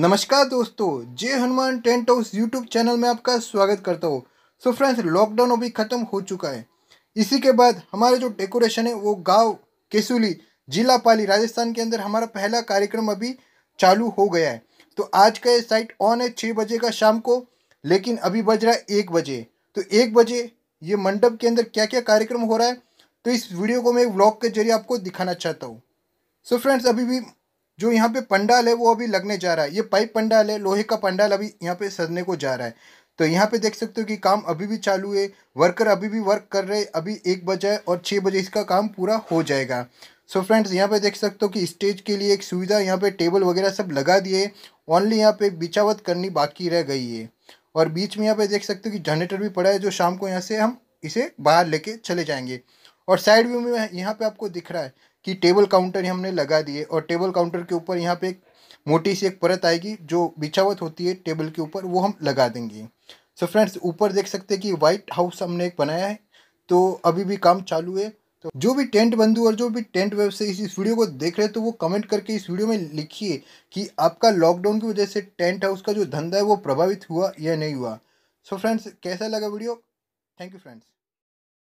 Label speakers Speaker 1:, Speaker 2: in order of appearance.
Speaker 1: नमस्कार दोस्तों Jai Hanuman tent house YouTube channel में आपका स्वागत करता हूँ सो फ्रेंड्स लॉकडाउन अभी ख़त्म हो चुका है इसी के बाद हमारे जो डेकोरेशन है वो गांव केसुली जिला पाली राजस्थान के अंदर हमारा पहला कार्यक्रम अभी चालू हो गया है तो आज का ये साइट ऑन है छः बजे का शाम को लेकिन अभी बज रहा है एक बजे तो एक बजे ये मंडप के अंदर क्या क्या कार्यक्रम हो रहा है तो इस वीडियो को मैं व्लॉग के जरिए आपको दिखाना चाहता हूँ सो so फ्रेंड्स अभी भी जो यहाँ पे पंडाल है वो अभी लगने जा रहा है ये पाइप पंडाल है लोहे का पंडाल अभी यहाँ पे सजने को जा रहा है तो यहाँ पे देख सकते हो कि काम अभी भी चालू है वर्कर अभी भी वर्क कर रहे अभी एक बजा और छः बजे इसका काम पूरा हो जाएगा सो फ्रेंड्स यहाँ पे देख सकते हो कि स्टेज के लिए एक सुविधा यहाँ पे टेबल वगैरह सब लगा दिए ओनली यहाँ पे बिछावत करनी बाकी रह गई है और बीच में यहाँ पे देख सकते हो कि जनरेटर भी पड़ा है जो शाम को यहाँ से हम इसे बाहर लेके चले जाएंगे और साइड व्यू में यहाँ पे आपको दिख रहा है कि टेबल काउंटर हमने लगा दिए और टेबल काउंटर के ऊपर यहाँ पे एक मोटी सी एक परत आएगी जो बिछावत होती है टेबल के ऊपर वो हम लगा देंगे सो फ्रेंड्स ऊपर देख सकते हैं कि वाइट हाउस हमने एक बनाया है तो अभी भी काम चालू है तो जो भी टेंट बंधु और जो भी टेंट वेब से इस, इस वीडियो को देख रहे हैं तो वो कमेंट करके इस वीडियो में लिखिए कि आपका लॉकडाउन की वजह से टेंट हाउस का जो धंधा है वो प्रभावित हुआ या नहीं हुआ सो so फ्रेंड्स कैसा लगा वीडियो थैंक यू फ्रेंड्स